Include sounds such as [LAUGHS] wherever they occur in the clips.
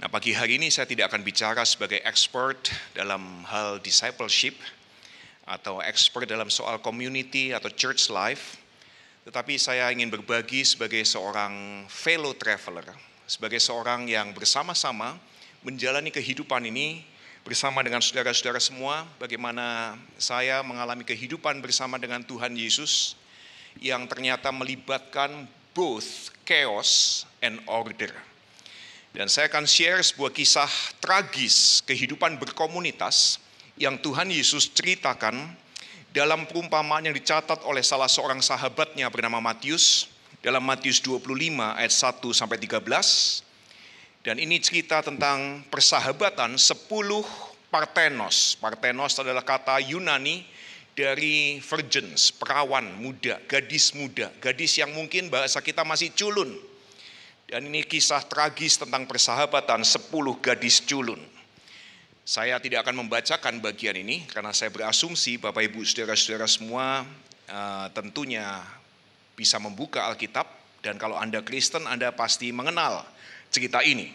Nah, pagi hari ini saya tidak akan bicara sebagai expert dalam hal discipleship atau expert dalam soal community atau church life, tetapi saya ingin berbagi sebagai seorang fellow traveler, sebagai seorang yang bersama-sama menjalani kehidupan ini bersama dengan saudara-saudara semua, bagaimana saya mengalami kehidupan bersama dengan Tuhan Yesus yang ternyata melibatkan both chaos and order dan saya akan share sebuah kisah tragis kehidupan berkomunitas yang Tuhan Yesus ceritakan dalam perumpamaan yang dicatat oleh salah seorang sahabatnya bernama Matius dalam Matius 25 ayat 1 sampai 13. Dan ini cerita tentang persahabatan 10 partenos. Partenos adalah kata Yunani dari virgins, perawan muda, gadis muda, gadis yang mungkin bahasa kita masih culun dan ini kisah tragis tentang persahabatan 10 gadis culun. Saya tidak akan membacakan bagian ini karena saya berasumsi Bapak Ibu saudara-saudara semua uh, tentunya bisa membuka Alkitab dan kalau Anda Kristen Anda pasti mengenal cerita ini.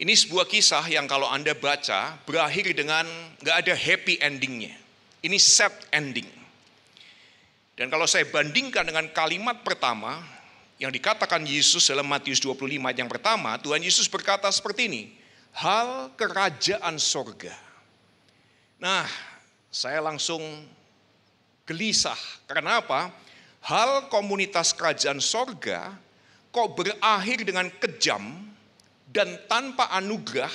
Ini sebuah kisah yang kalau Anda baca berakhir dengan nggak ada happy endingnya. Ini sad ending. Dan kalau saya bandingkan dengan kalimat pertama, yang dikatakan Yesus dalam Matius 25 yang pertama, Tuhan Yesus berkata seperti ini, hal kerajaan sorga. Nah, saya langsung gelisah. Karena apa? Hal komunitas kerajaan sorga kok berakhir dengan kejam dan tanpa anugerah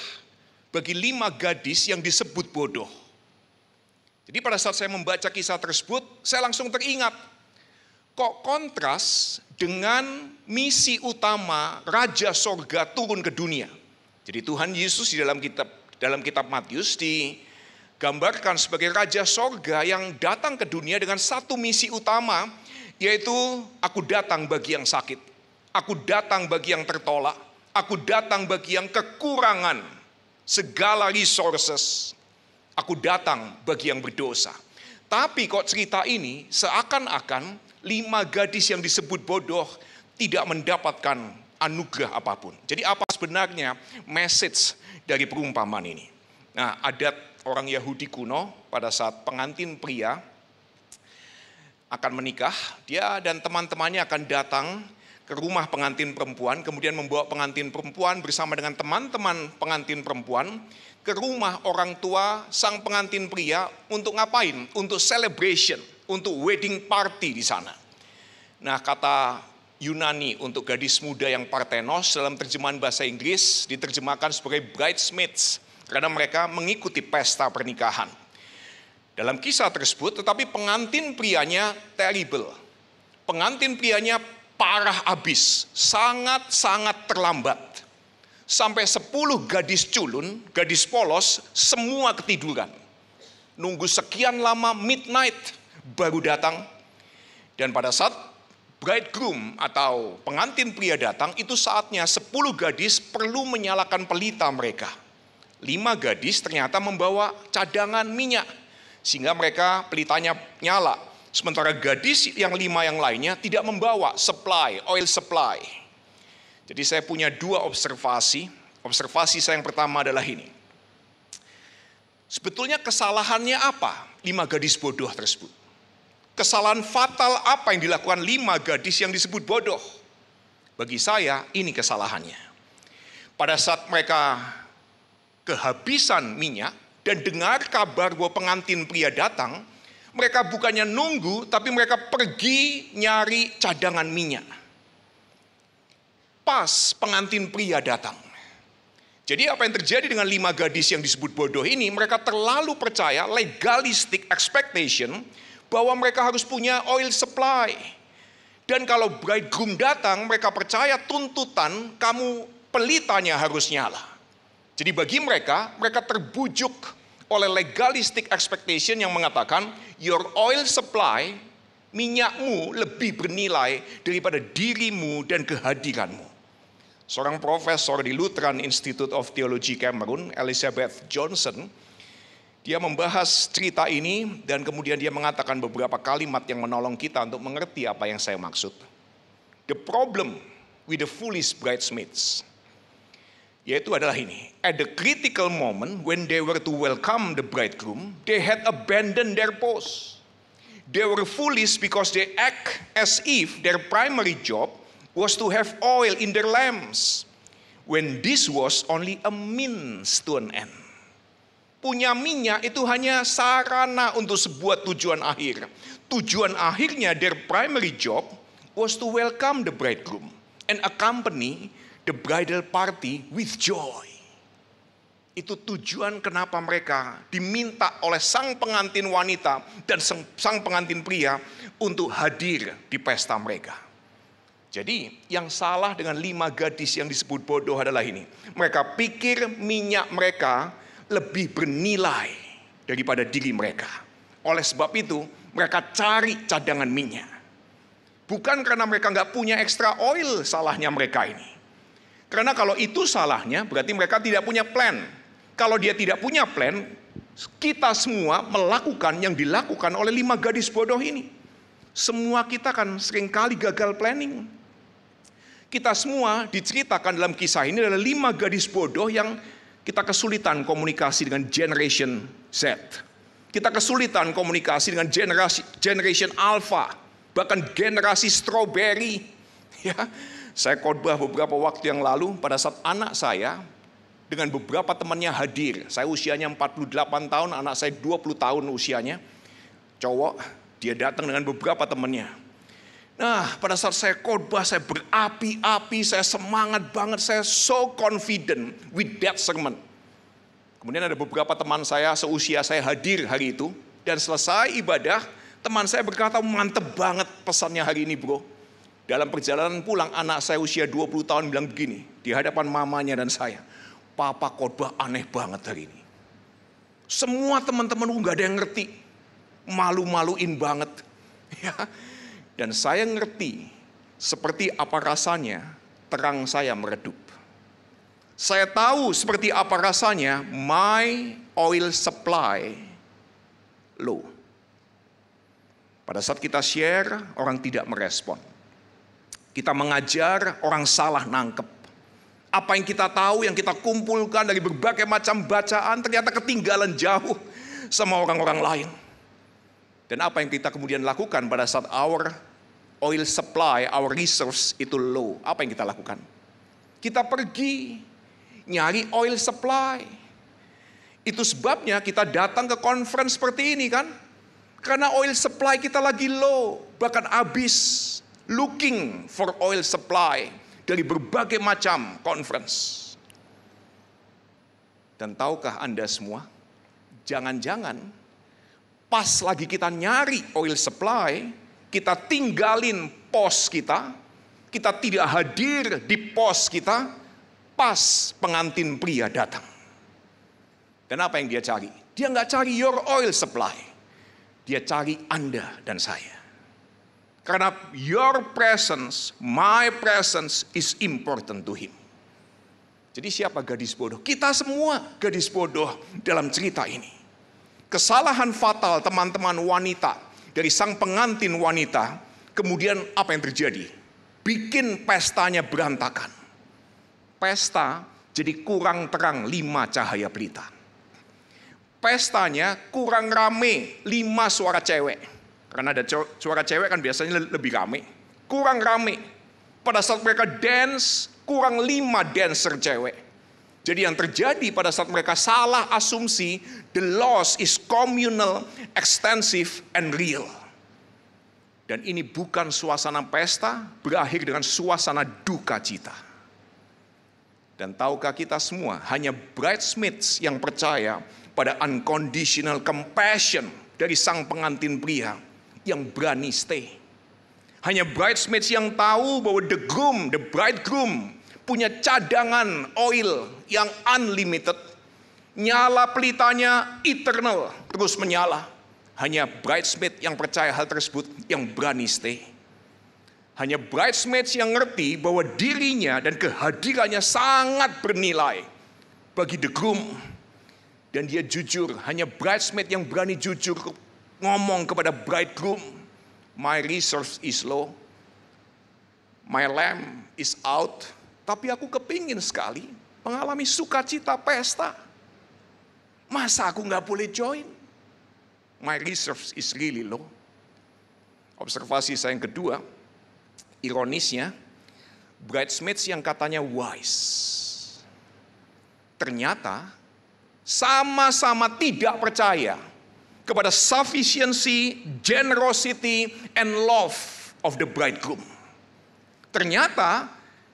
bagi lima gadis yang disebut bodoh. Jadi pada saat saya membaca kisah tersebut, saya langsung teringat kok kontras dengan misi utama Raja Sorga turun ke dunia. Jadi Tuhan Yesus di dalam kitab dalam kitab Matius digambarkan sebagai Raja Sorga yang datang ke dunia dengan satu misi utama, yaitu aku datang bagi yang sakit, aku datang bagi yang tertolak, aku datang bagi yang kekurangan segala resources, aku datang bagi yang berdosa. Tapi kok cerita ini seakan-akan lima gadis yang disebut bodoh tidak mendapatkan anugerah apapun. Jadi apa sebenarnya message dari perumpamaan ini? Nah, adat orang Yahudi kuno pada saat pengantin pria akan menikah, dia dan teman-temannya akan datang ke rumah pengantin perempuan, kemudian membawa pengantin perempuan bersama dengan teman-teman pengantin perempuan ke rumah orang tua sang pengantin pria untuk ngapain? Untuk celebration untuk wedding party di sana. Nah kata Yunani untuk gadis muda yang Partenos dalam terjemahan bahasa Inggris diterjemahkan sebagai bridesmaids karena mereka mengikuti pesta pernikahan. Dalam kisah tersebut tetapi pengantin prianya terrible. Pengantin prianya parah abis, sangat-sangat terlambat. Sampai 10 gadis culun, gadis polos, semua ketiduran. Nunggu sekian lama midnight, baru datang. Dan pada saat bridegroom atau pengantin pria datang, itu saatnya 10 gadis perlu menyalakan pelita mereka. Lima gadis ternyata membawa cadangan minyak, sehingga mereka pelitanya nyala. Sementara gadis yang lima yang lainnya tidak membawa supply, oil supply. Jadi saya punya dua observasi. Observasi saya yang pertama adalah ini. Sebetulnya kesalahannya apa lima gadis bodoh tersebut? kesalahan fatal apa yang dilakukan lima gadis yang disebut bodoh. Bagi saya, ini kesalahannya. Pada saat mereka kehabisan minyak dan dengar kabar bahwa pengantin pria datang, mereka bukannya nunggu, tapi mereka pergi nyari cadangan minyak. Pas pengantin pria datang. Jadi apa yang terjadi dengan lima gadis yang disebut bodoh ini, mereka terlalu percaya legalistic expectation bahwa mereka harus punya oil supply. Dan kalau bridegroom datang, mereka percaya tuntutan kamu pelitanya harus nyala. Jadi bagi mereka, mereka terbujuk oleh legalistic expectation yang mengatakan your oil supply, minyakmu lebih bernilai daripada dirimu dan kehadiranmu. Seorang profesor di Lutheran Institute of Theology Cameroon, Elizabeth Johnson, dia membahas cerita ini dan kemudian dia mengatakan beberapa kalimat yang menolong kita untuk mengerti apa yang saya maksud. The problem with the foolish bridesmaids yaitu adalah ini. At the critical moment when they were to welcome the bridegroom, they had abandoned their post. They were foolish because they act as if their primary job was to have oil in their lamps when this was only a means to an end punya minyak itu hanya sarana untuk sebuah tujuan akhir. Tujuan akhirnya their primary job was to welcome the bridegroom and accompany the bridal party with joy. Itu tujuan kenapa mereka diminta oleh sang pengantin wanita dan sang, pengantin pria untuk hadir di pesta mereka. Jadi yang salah dengan lima gadis yang disebut bodoh adalah ini. Mereka pikir minyak mereka lebih bernilai daripada diri mereka. Oleh sebab itu, mereka cari cadangan minyak. Bukan karena mereka nggak punya extra oil salahnya mereka ini. Karena kalau itu salahnya, berarti mereka tidak punya plan. Kalau dia tidak punya plan, kita semua melakukan yang dilakukan oleh lima gadis bodoh ini. Semua kita kan seringkali gagal planning. Kita semua diceritakan dalam kisah ini adalah lima gadis bodoh yang kita kesulitan komunikasi dengan generation Z. Kita kesulitan komunikasi dengan generasi generation alpha, bahkan generasi strawberry. [LAUGHS] Ya, saya khotbah beberapa waktu yang lalu pada saat anak saya dengan beberapa temannya hadir. Saya usianya 48 tahun, anak saya 20 tahun usianya. Cowok, dia datang dengan beberapa temannya. Nah, pada saat saya khotbah, saya berapi-api, saya semangat banget, saya so confident with that sermon. Kemudian ada beberapa teman saya seusia saya hadir hari itu dan selesai ibadah, teman saya berkata, "Mantep banget pesannya hari ini, Bro." Dalam perjalanan pulang, anak saya usia 20 tahun bilang begini, di hadapan mamanya dan saya, "Papa khotbah aneh banget hari ini." Semua teman-teman nggak ada yang ngerti. Malu-maluin banget. [LAUGHS] Ya. Dan saya ngerti seperti apa rasanya terang saya meredup. Saya tahu seperti apa rasanya my oil supply low. Pada saat kita share, orang tidak merespon. Kita mengajar, orang salah nangkep. Apa yang kita tahu, yang kita kumpulkan dari berbagai macam bacaan ternyata ketinggalan jauh sama orang-orang lain. Dan apa yang kita kemudian lakukan pada saat our oil supply, our resource itu low. Apa yang kita lakukan? Kita pergi nyari oil supply. Itu sebabnya kita datang ke conference seperti ini kan. Karena oil supply kita lagi low, bahkan habis. Looking for oil supply dari berbagai macam conference. Dan tahukah Anda semua, jangan-jangan Pas lagi kita nyari oil supply, kita tinggalin pos kita, kita tidak hadir di pos kita, pas pengantin pria datang. Dan apa yang dia cari? Dia nggak cari your oil supply. Dia cari Anda dan saya. Karena your presence, my presence is important to him. Jadi siapa gadis bodoh? Kita semua gadis bodoh dalam cerita ini kesalahan fatal teman-teman wanita dari sang pengantin wanita, kemudian apa yang terjadi? Bikin pestanya berantakan. Pesta jadi kurang terang lima cahaya pelita. Pestanya kurang rame lima suara cewek. Karena ada suara cewek kan biasanya lebih rame. Kurang rame. Pada saat mereka dance, kurang lima dancer cewek jadi yang terjadi pada saat mereka salah asumsi, the loss is communal, extensive, and real. Dan ini bukan suasana pesta, berakhir dengan suasana duka cita. Dan tahukah kita semua, hanya bridesmaids yang percaya pada unconditional compassion dari sang pengantin pria yang berani stay. Hanya bridesmaids yang tahu bahwa the groom, the bridegroom punya cadangan oil yang unlimited. Nyala pelitanya eternal, terus menyala. Hanya bridesmaid yang percaya hal tersebut yang berani stay. Hanya bridesmaid yang ngerti bahwa dirinya dan kehadirannya sangat bernilai bagi the groom. Dan dia jujur, hanya bridesmaid yang berani jujur ngomong kepada bridegroom, my resource is low, my lamp is out, tapi aku kepingin sekali mengalami sukacita pesta. Masa aku nggak boleh join? My reserves is really low. Observasi saya yang kedua, ironisnya, bridesmaids yang katanya wise, ternyata sama-sama tidak percaya kepada sufficiency, generosity, and love of the bridegroom. Ternyata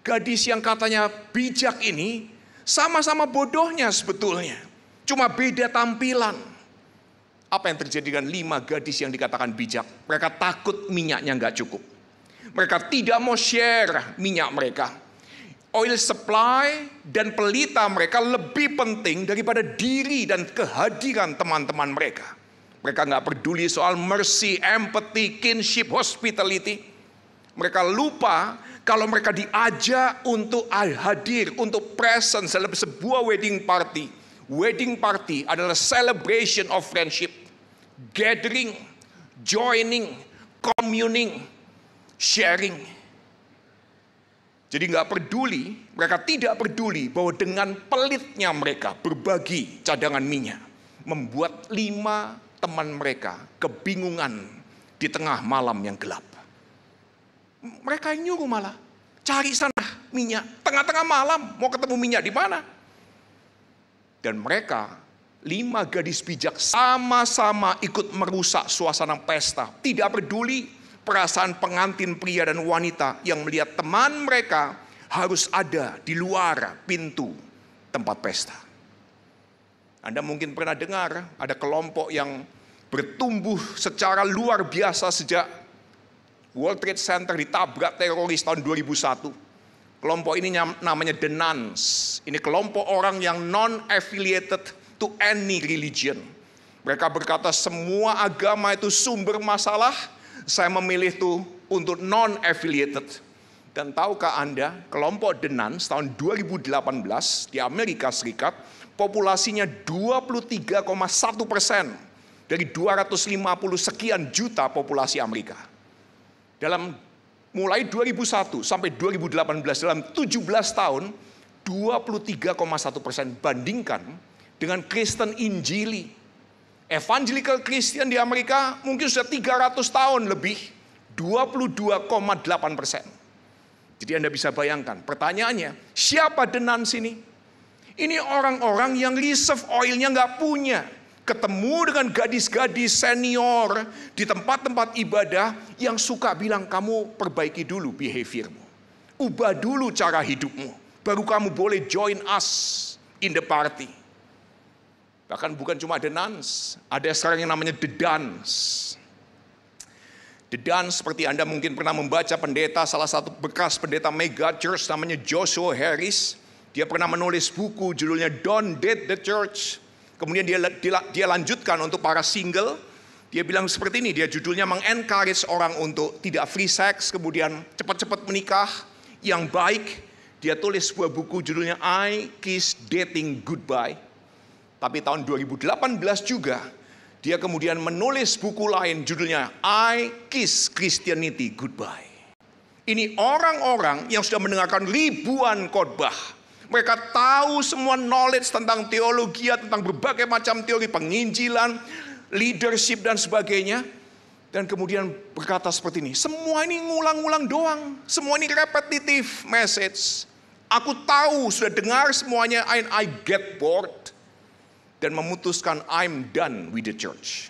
gadis yang katanya bijak ini sama-sama bodohnya sebetulnya. Cuma beda tampilan. Apa yang terjadi dengan lima gadis yang dikatakan bijak? Mereka takut minyaknya nggak cukup. Mereka tidak mau share minyak mereka. Oil supply dan pelita mereka lebih penting daripada diri dan kehadiran teman-teman mereka. Mereka nggak peduli soal mercy, empathy, kinship, hospitality. Mereka lupa kalau mereka diajak untuk hadir, untuk present dalam sebuah wedding party. Wedding party adalah celebration of friendship. Gathering, joining, communing, sharing. Jadi nggak peduli, mereka tidak peduli bahwa dengan pelitnya mereka berbagi cadangan minyak. Membuat lima teman mereka kebingungan di tengah malam yang gelap mereka yang nyuruh malah. Cari sana minyak. Tengah-tengah malam mau ketemu minyak di mana? Dan mereka lima gadis bijak sama-sama ikut merusak suasana pesta. Tidak peduli perasaan pengantin pria dan wanita yang melihat teman mereka harus ada di luar pintu tempat pesta. Anda mungkin pernah dengar ada kelompok yang bertumbuh secara luar biasa sejak World Trade Center ditabrak teroris tahun 2001. Kelompok ini namanya The Nuns. Ini kelompok orang yang non-affiliated to any religion. Mereka berkata semua agama itu sumber masalah. Saya memilih itu untuk non-affiliated. Dan tahukah Anda, kelompok The Nuns tahun 2018 di Amerika Serikat, populasinya 23,1 persen dari 250 sekian juta populasi Amerika. Dalam mulai 2001 sampai 2018 dalam 17 tahun 23,1 persen bandingkan dengan Kristen Injili. Evangelical Christian di Amerika mungkin sudah 300 tahun lebih 22,8 persen. Jadi Anda bisa bayangkan pertanyaannya siapa denan sini? Ini orang-orang yang reserve oilnya nggak punya ketemu dengan gadis-gadis senior di tempat-tempat ibadah yang suka bilang kamu perbaiki dulu behaviormu. Ubah dulu cara hidupmu, baru kamu boleh join us in the party. Bahkan bukan cuma the dance, ada sekarang yang namanya the dance. The dance seperti Anda mungkin pernah membaca pendeta, salah satu bekas pendeta mega church namanya Joshua Harris. Dia pernah menulis buku judulnya Don't Date the Church Kemudian dia, dia, lanjutkan untuk para single. Dia bilang seperti ini, dia judulnya mengencourage orang untuk tidak free sex, kemudian cepat-cepat menikah, yang baik. Dia tulis sebuah buku judulnya I Kiss Dating Goodbye. Tapi tahun 2018 juga, dia kemudian menulis buku lain judulnya I Kiss Christianity Goodbye. Ini orang-orang yang sudah mendengarkan ribuan khotbah mereka tahu semua knowledge tentang teologi, tentang berbagai macam teori penginjilan, leadership dan sebagainya. Dan kemudian berkata seperti ini, semua ini ngulang-ngulang doang. Semua ini repetitif message. Aku tahu, sudah dengar semuanya, and I get bored. Dan memutuskan, I'm done with the church.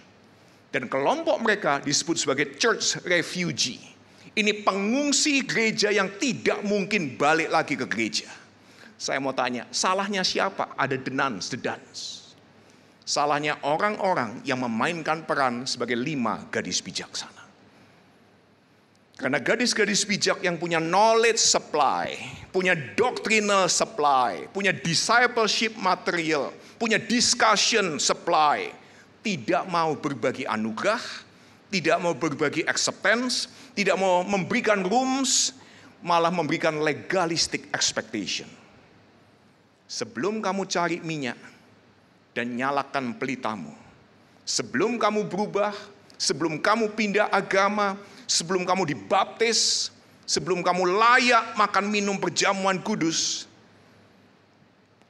Dan kelompok mereka disebut sebagai church refugee. Ini pengungsi gereja yang tidak mungkin balik lagi ke gereja. Saya mau tanya, salahnya siapa ada denans, dedans? Salahnya orang-orang yang memainkan peran sebagai lima gadis bijaksana. Karena gadis-gadis bijak yang punya knowledge supply, punya doctrinal supply, punya discipleship material, punya discussion supply, tidak mau berbagi anugerah, tidak mau berbagi acceptance, tidak mau memberikan rooms, malah memberikan legalistic expectation. Sebelum kamu cari minyak dan nyalakan pelitamu. Sebelum kamu berubah, sebelum kamu pindah agama, sebelum kamu dibaptis, sebelum kamu layak makan minum perjamuan kudus,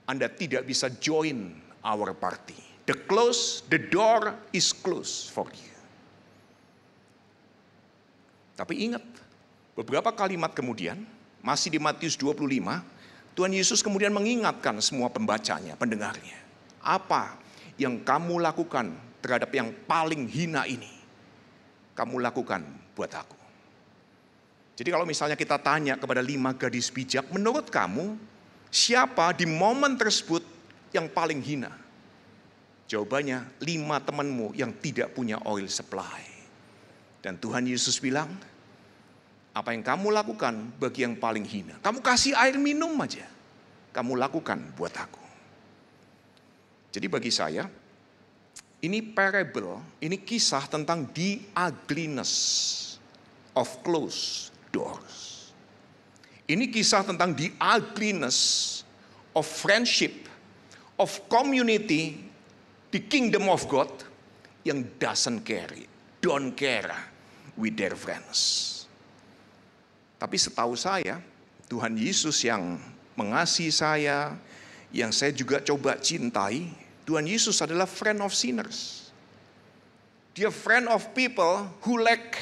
Anda tidak bisa join our party. The close, the door is closed for you. Tapi ingat, beberapa kalimat kemudian, masih di Matius 25, Tuhan Yesus kemudian mengingatkan semua pembacanya, pendengarnya. Apa yang kamu lakukan terhadap yang paling hina ini? Kamu lakukan buat aku. Jadi kalau misalnya kita tanya kepada lima gadis bijak, menurut kamu siapa di momen tersebut yang paling hina? Jawabannya lima temanmu yang tidak punya oil supply. Dan Tuhan Yesus bilang, apa yang kamu lakukan bagi yang paling hina. Kamu kasih air minum aja. Kamu lakukan buat aku. Jadi bagi saya, ini parable, ini kisah tentang the ugliness of closed doors. Ini kisah tentang the ugliness of friendship, of community, the kingdom of God yang doesn't care, don't care with their friends. Tapi setahu saya, Tuhan Yesus yang mengasihi saya, yang saya juga coba cintai, Tuhan Yesus adalah friend of sinners. Dia friend of people who lack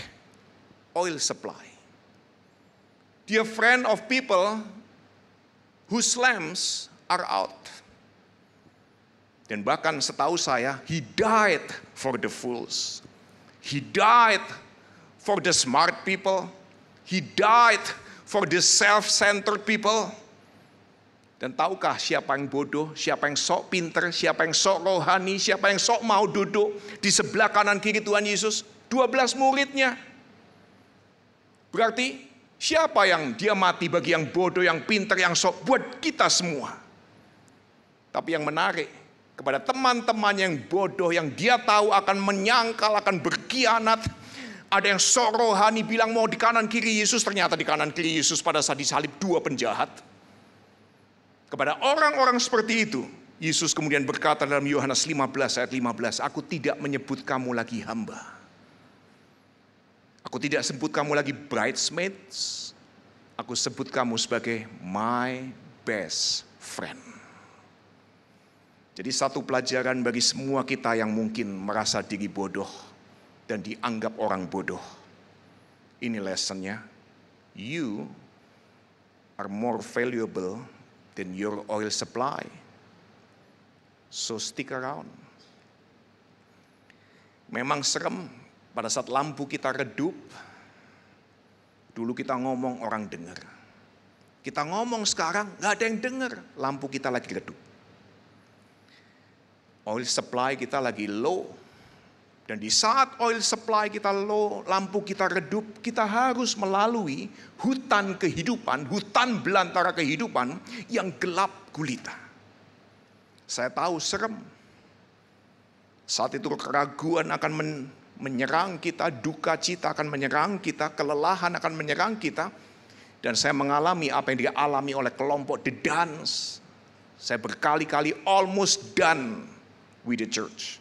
oil supply. Dia friend of people whose lamps are out. Dan bahkan setahu saya, he died for the fools. He died for the smart people. He died for the self-centered people. Dan tahukah siapa yang bodoh, siapa yang sok pinter, siapa yang sok rohani, siapa yang sok mau duduk di sebelah kanan kiri Tuhan Yesus? 12 muridnya. Berarti siapa yang dia mati bagi yang bodoh, yang pinter, yang sok? Buat kita semua. Tapi yang menarik, kepada teman-teman yang bodoh, yang dia tahu akan menyangkal, akan berkhianat, ada yang sok rohani bilang mau di kanan kiri Yesus, ternyata di kanan kiri Yesus pada saat disalib dua penjahat. Kepada orang-orang seperti itu, Yesus kemudian berkata dalam Yohanes 15 ayat 15, Aku tidak menyebut kamu lagi hamba. Aku tidak sebut kamu lagi bridesmaids. Aku sebut kamu sebagai my best friend. Jadi satu pelajaran bagi semua kita yang mungkin merasa diri bodoh dan dianggap orang bodoh. Ini lessonnya. You are more valuable than your oil supply. So stick around. Memang serem pada saat lampu kita redup. Dulu kita ngomong orang dengar. Kita ngomong sekarang nggak ada yang dengar. Lampu kita lagi redup. Oil supply kita lagi low dan di saat oil supply kita low, lampu kita redup, kita harus melalui hutan kehidupan, hutan belantara kehidupan yang gelap gulita. Saya tahu serem. Saat itu keraguan akan men menyerang kita, duka cita akan menyerang kita, kelelahan akan menyerang kita. Dan saya mengalami apa yang dialami oleh kelompok The Dance. Saya berkali-kali almost done with the church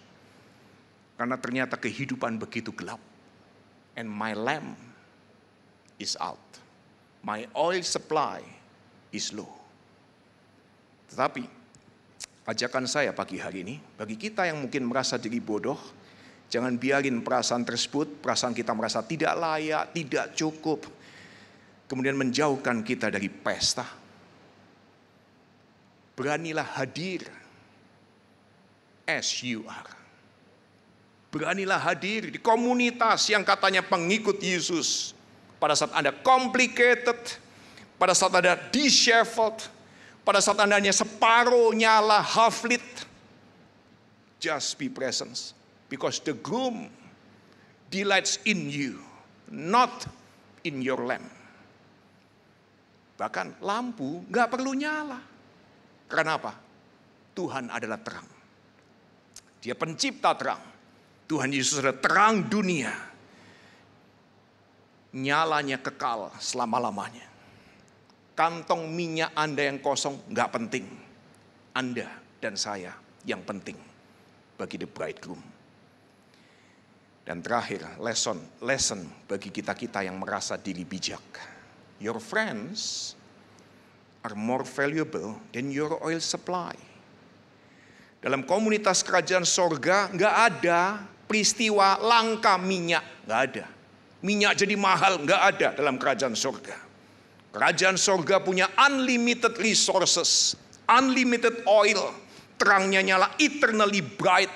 karena ternyata kehidupan begitu gelap. And my lamp is out. My oil supply is low. Tetapi ajakan saya pagi hari ini, bagi kita yang mungkin merasa diri bodoh, jangan biarin perasaan tersebut, perasaan kita merasa tidak layak, tidak cukup, kemudian menjauhkan kita dari pesta. Beranilah hadir as you are. Beranilah hadir di komunitas yang katanya pengikut Yesus. Pada saat Anda complicated, pada saat Anda disheveled, pada saat Anda hanya separuh nyala half lit, just be present. Because the groom delights in you, not in your lamp. Bahkan lampu nggak perlu nyala. Karena apa? Tuhan adalah terang. Dia pencipta terang. Tuhan Yesus adalah terang dunia. Nyalanya kekal selama-lamanya. Kantong minyak Anda yang kosong nggak penting. Anda dan saya yang penting bagi the bridegroom. Dan terakhir, lesson, lesson bagi kita-kita yang merasa diri bijak. Your friends are more valuable than your oil supply. Dalam komunitas kerajaan sorga nggak ada peristiwa langka minyak, nggak ada. Minyak jadi mahal, nggak ada dalam kerajaan surga. Kerajaan surga punya unlimited resources, unlimited oil, terangnya nyala eternally bright.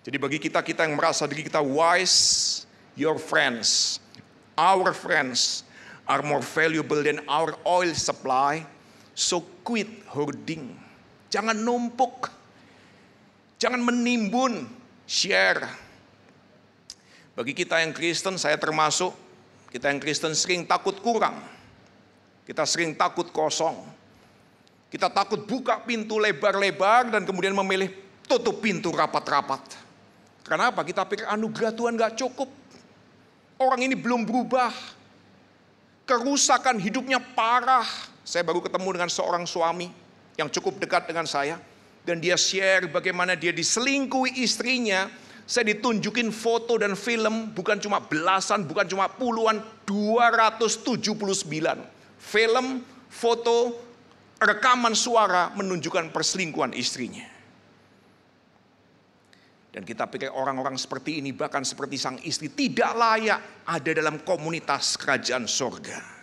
Jadi bagi kita kita yang merasa diri kita wise, your friends, our friends are more valuable than our oil supply. So quit hoarding. Jangan numpuk. Jangan menimbun share. Bagi kita yang Kristen, saya termasuk, kita yang Kristen sering takut kurang. Kita sering takut kosong. Kita takut buka pintu lebar-lebar dan kemudian memilih tutup pintu rapat-rapat. Kenapa Kita pikir anugerah Tuhan gak cukup. Orang ini belum berubah. Kerusakan hidupnya parah. Saya baru ketemu dengan seorang suami yang cukup dekat dengan saya dan dia share bagaimana dia diselingkuhi istrinya. Saya ditunjukin foto dan film bukan cuma belasan, bukan cuma puluhan, 279. Film, foto, rekaman suara menunjukkan perselingkuhan istrinya. Dan kita pikir orang-orang seperti ini bahkan seperti sang istri tidak layak ada dalam komunitas kerajaan sorga.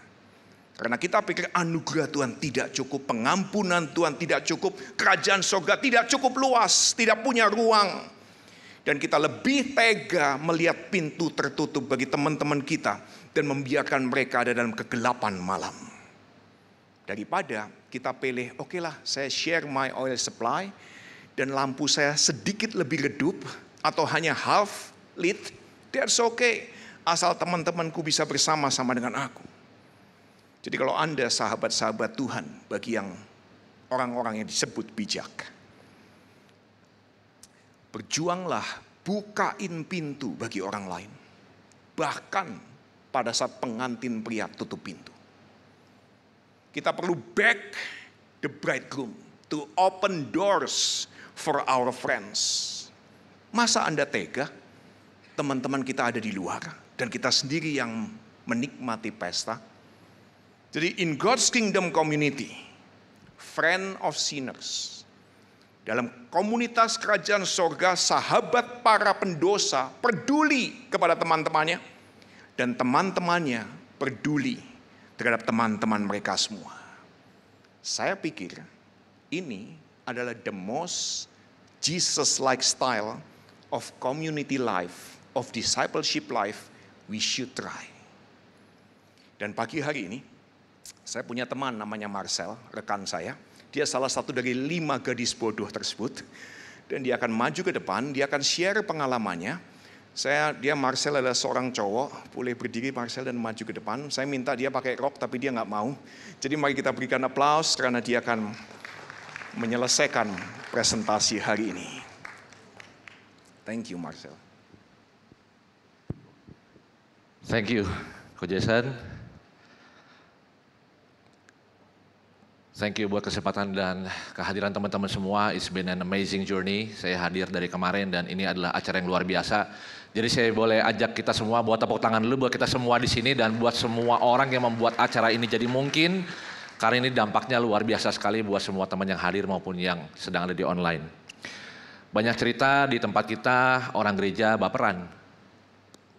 Karena kita pikir anugerah Tuhan tidak cukup, pengampunan Tuhan tidak cukup, kerajaan surga tidak cukup luas, tidak punya ruang. Dan kita lebih tega melihat pintu tertutup bagi teman-teman kita dan membiarkan mereka ada dalam kegelapan malam. Daripada kita pilih, oke lah saya share my oil supply dan lampu saya sedikit lebih redup atau hanya half lit, that's okay. Asal teman-temanku bisa bersama-sama dengan aku. Jadi kalau Anda sahabat-sahabat Tuhan bagi yang orang-orang yang disebut bijak. Berjuanglah, bukain pintu bagi orang lain. Bahkan pada saat pengantin pria tutup pintu. Kita perlu back the bridegroom to open doors for our friends. Masa Anda tega teman-teman kita ada di luar dan kita sendiri yang menikmati pesta? Jadi in God's kingdom community, friend of sinners. Dalam komunitas kerajaan sorga, sahabat para pendosa peduli kepada teman-temannya. Dan teman-temannya peduli terhadap teman-teman mereka semua. Saya pikir ini adalah the most Jesus-like style of community life, of discipleship life we should try. Dan pagi hari ini, saya punya teman namanya Marcel, rekan saya. Dia salah satu dari lima gadis bodoh tersebut. Dan dia akan maju ke depan, dia akan share pengalamannya. Saya, dia Marcel adalah seorang cowok, boleh berdiri Marcel dan maju ke depan. Saya minta dia pakai rok tapi dia nggak mau. Jadi mari kita berikan aplaus karena dia akan menyelesaikan presentasi hari ini. Thank you Marcel. Thank you, Ko Thank you buat kesempatan dan kehadiran teman-teman semua. It's been an amazing journey. Saya hadir dari kemarin dan ini adalah acara yang luar biasa. Jadi saya boleh ajak kita semua buat tepuk tangan dulu buat kita semua di sini dan buat semua orang yang membuat acara ini jadi mungkin. Karena ini dampaknya luar biasa sekali buat semua teman yang hadir maupun yang sedang ada di online. Banyak cerita di tempat kita orang gereja baperan.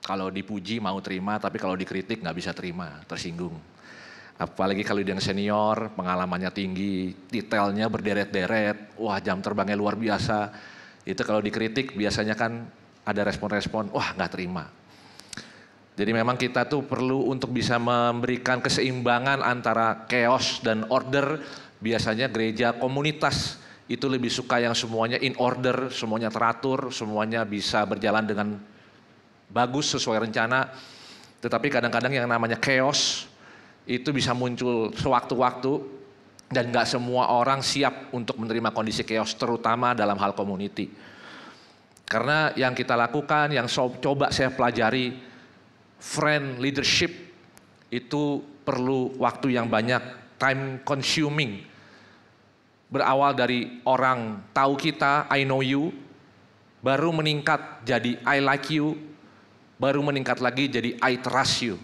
Kalau dipuji mau terima, tapi kalau dikritik nggak bisa terima, tersinggung. Apalagi kalau dia yang senior, pengalamannya tinggi, detailnya berderet-deret, wah jam terbangnya luar biasa. Itu kalau dikritik biasanya kan ada respon-respon, wah nggak terima. Jadi memang kita tuh perlu untuk bisa memberikan keseimbangan antara chaos dan order. Biasanya gereja komunitas itu lebih suka yang semuanya in order, semuanya teratur, semuanya bisa berjalan dengan bagus sesuai rencana. Tetapi kadang-kadang yang namanya chaos itu bisa muncul sewaktu-waktu dan nggak semua orang siap untuk menerima kondisi chaos terutama dalam hal community. Karena yang kita lakukan, yang so, coba saya pelajari, friend leadership itu perlu waktu yang banyak, time consuming. Berawal dari orang tahu kita, I know you, baru meningkat jadi I like you, baru meningkat lagi jadi I trust you.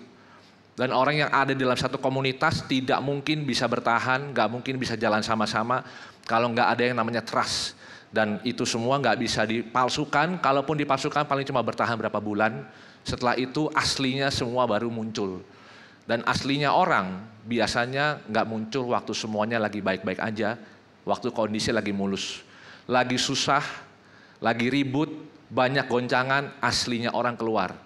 Dan orang yang ada dalam satu komunitas tidak mungkin bisa bertahan, nggak mungkin bisa jalan sama-sama kalau nggak ada yang namanya trust. Dan itu semua nggak bisa dipalsukan, kalaupun dipalsukan paling cuma bertahan berapa bulan. Setelah itu aslinya semua baru muncul. Dan aslinya orang biasanya nggak muncul waktu semuanya lagi baik-baik aja, waktu kondisi lagi mulus. Lagi susah, lagi ribut, banyak goncangan, aslinya orang keluar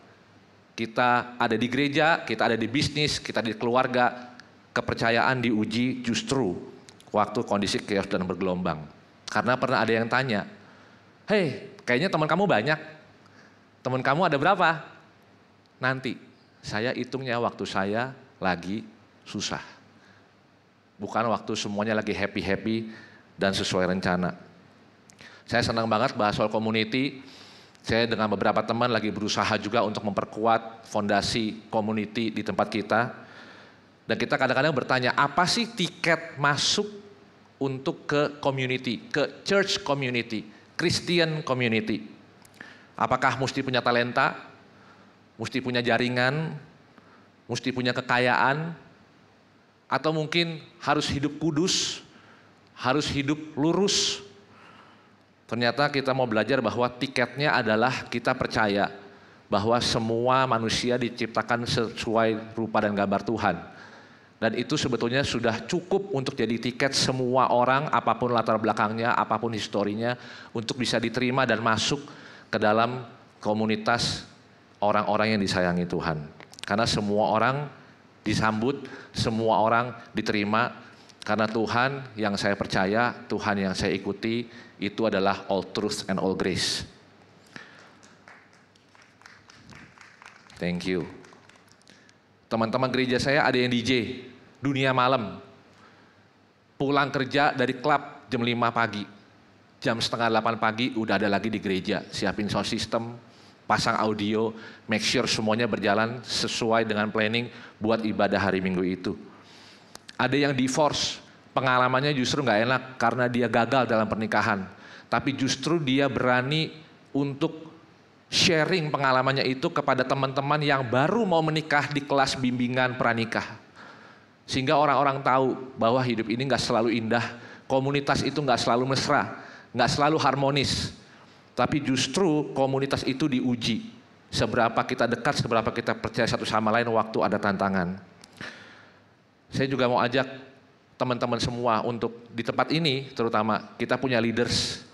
kita ada di gereja, kita ada di bisnis, kita di keluarga, kepercayaan diuji justru waktu kondisi chaos dan bergelombang. Karena pernah ada yang tanya, "Hei, kayaknya teman kamu banyak. Teman kamu ada berapa?" Nanti saya hitungnya waktu saya lagi susah. Bukan waktu semuanya lagi happy-happy dan sesuai rencana. Saya senang banget bahas soal community saya dengan beberapa teman lagi berusaha juga untuk memperkuat fondasi community di tempat kita. Dan kita kadang-kadang bertanya, apa sih tiket masuk untuk ke community, ke church community, Christian community? Apakah mesti punya talenta, mesti punya jaringan, mesti punya kekayaan, atau mungkin harus hidup kudus, harus hidup lurus, Ternyata kita mau belajar bahwa tiketnya adalah kita percaya bahwa semua manusia diciptakan sesuai rupa dan gambar Tuhan. Dan itu sebetulnya sudah cukup untuk jadi tiket semua orang, apapun latar belakangnya, apapun historinya, untuk bisa diterima dan masuk ke dalam komunitas orang-orang yang disayangi Tuhan. Karena semua orang disambut, semua orang diterima, karena Tuhan yang saya percaya, Tuhan yang saya ikuti, itu adalah all truth and all grace. Thank you. Teman-teman gereja saya ada yang DJ, dunia malam. Pulang kerja dari klub jam 5 pagi. Jam setengah 8 pagi udah ada lagi di gereja. Siapin sound system, pasang audio, make sure semuanya berjalan sesuai dengan planning buat ibadah hari minggu itu. Ada yang divorce, pengalamannya justru nggak enak karena dia gagal dalam pernikahan. Tapi justru dia berani untuk sharing pengalamannya itu kepada teman-teman yang baru mau menikah di kelas bimbingan pranikah. Sehingga orang-orang tahu bahwa hidup ini nggak selalu indah, komunitas itu nggak selalu mesra, nggak selalu harmonis. Tapi justru komunitas itu diuji. Seberapa kita dekat, seberapa kita percaya satu sama lain waktu ada tantangan. Saya juga mau ajak teman-teman semua untuk di tempat ini terutama kita punya leaders,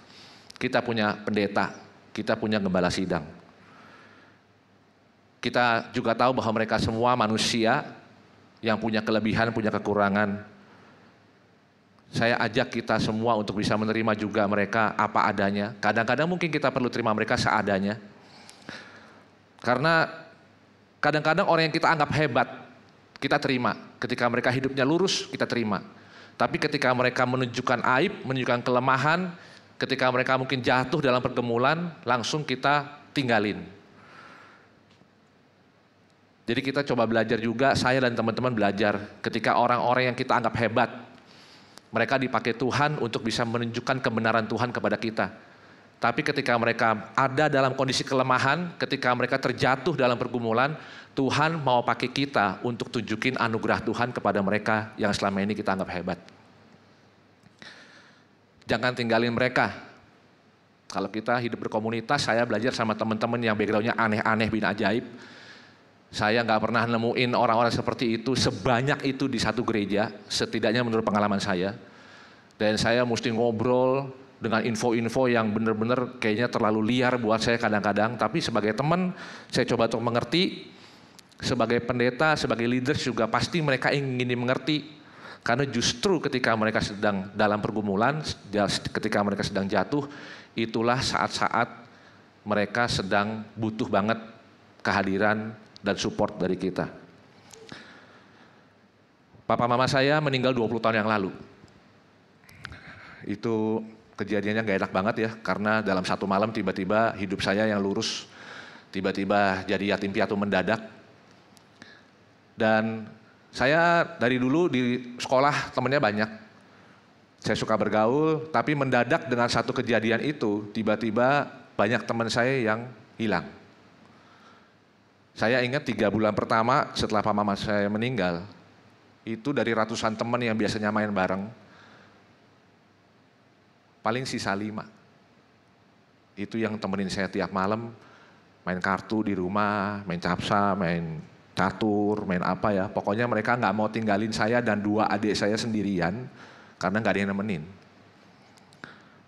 kita punya pendeta, kita punya gembala sidang. Kita juga tahu bahwa mereka semua manusia yang punya kelebihan, punya kekurangan. Saya ajak kita semua untuk bisa menerima juga mereka apa adanya. Kadang-kadang mungkin kita perlu terima mereka seadanya. Karena kadang-kadang orang yang kita anggap hebat, kita terima. Ketika mereka hidupnya lurus, kita terima. Tapi ketika mereka menunjukkan aib, menunjukkan kelemahan, ketika mereka mungkin jatuh dalam pergemulan, langsung kita tinggalin. Jadi kita coba belajar juga, saya dan teman-teman belajar ketika orang-orang yang kita anggap hebat, mereka dipakai Tuhan untuk bisa menunjukkan kebenaran Tuhan kepada kita tapi ketika mereka ada dalam kondisi kelemahan, ketika mereka terjatuh dalam pergumulan, Tuhan mau pakai kita untuk tunjukin anugerah Tuhan kepada mereka yang selama ini kita anggap hebat. Jangan tinggalin mereka. Kalau kita hidup berkomunitas, saya belajar sama teman-teman yang backgroundnya aneh-aneh bin ajaib. Saya nggak pernah nemuin orang-orang seperti itu sebanyak itu di satu gereja, setidaknya menurut pengalaman saya. Dan saya mesti ngobrol, dengan info-info yang benar-benar kayaknya terlalu liar buat saya kadang-kadang. Tapi sebagai teman, saya coba untuk mengerti. Sebagai pendeta, sebagai leader juga pasti mereka ingin mengerti. Karena justru ketika mereka sedang dalam pergumulan, ketika mereka sedang jatuh, itulah saat-saat mereka sedang butuh banget kehadiran dan support dari kita. Papa mama saya meninggal 20 tahun yang lalu. Itu kejadiannya gak enak banget ya karena dalam satu malam tiba-tiba hidup saya yang lurus tiba-tiba jadi yatim piatu mendadak dan saya dari dulu di sekolah temennya banyak saya suka bergaul tapi mendadak dengan satu kejadian itu tiba-tiba banyak teman saya yang hilang saya ingat tiga bulan pertama setelah mama saya meninggal itu dari ratusan teman yang biasanya main bareng paling sisa lima. Itu yang temenin saya tiap malam, main kartu di rumah, main capsa, main catur, main apa ya. Pokoknya mereka nggak mau tinggalin saya dan dua adik saya sendirian karena nggak ada yang nemenin.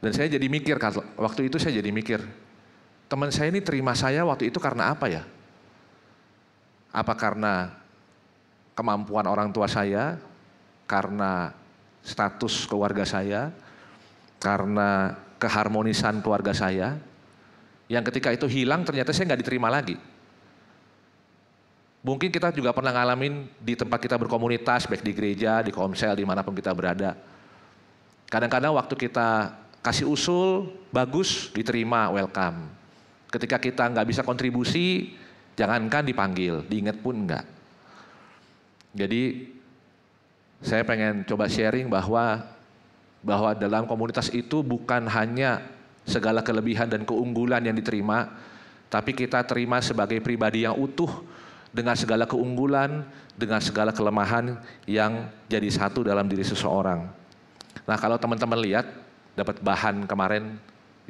Dan saya jadi mikir, waktu itu saya jadi mikir, teman saya ini terima saya waktu itu karena apa ya? Apa karena kemampuan orang tua saya, karena status keluarga saya, karena keharmonisan keluarga saya, yang ketika itu hilang ternyata saya nggak diterima lagi. Mungkin kita juga pernah ngalamin di tempat kita berkomunitas, baik di gereja, di komsel, dimanapun kita berada. Kadang-kadang waktu kita kasih usul, bagus, diterima, welcome. Ketika kita nggak bisa kontribusi, jangankan dipanggil, diingat pun nggak. Jadi saya pengen coba sharing bahwa bahwa dalam komunitas itu bukan hanya segala kelebihan dan keunggulan yang diterima, tapi kita terima sebagai pribadi yang utuh dengan segala keunggulan, dengan segala kelemahan yang jadi satu dalam diri seseorang. Nah, kalau teman-teman lihat dapat bahan kemarin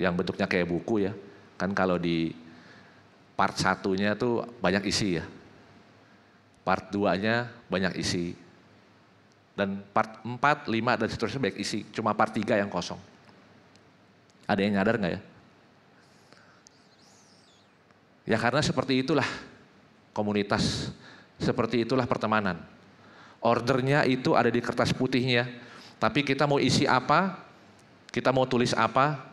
yang bentuknya kayak buku ya. Kan kalau di part satunya tuh banyak isi ya. Part duanya banyak isi. Dan part 4, 5, dan seterusnya baik isi. Cuma part 3 yang kosong. Ada yang nyadar nggak ya? Ya karena seperti itulah komunitas. Seperti itulah pertemanan. Ordernya itu ada di kertas putihnya. Tapi kita mau isi apa, kita mau tulis apa,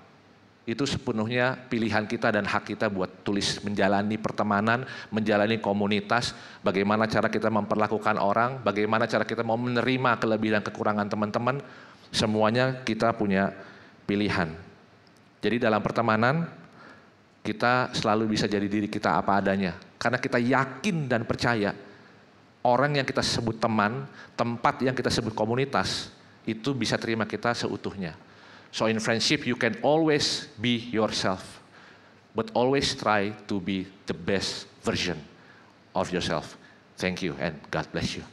itu sepenuhnya pilihan kita dan hak kita buat tulis menjalani pertemanan, menjalani komunitas, bagaimana cara kita memperlakukan orang, bagaimana cara kita mau menerima kelebihan dan kekurangan teman-teman, semuanya kita punya pilihan. Jadi dalam pertemanan kita selalu bisa jadi diri kita apa adanya karena kita yakin dan percaya orang yang kita sebut teman, tempat yang kita sebut komunitas itu bisa terima kita seutuhnya. So in friendship, you can always be yourself, but always try to be the best version of yourself. Thank you and God bless you.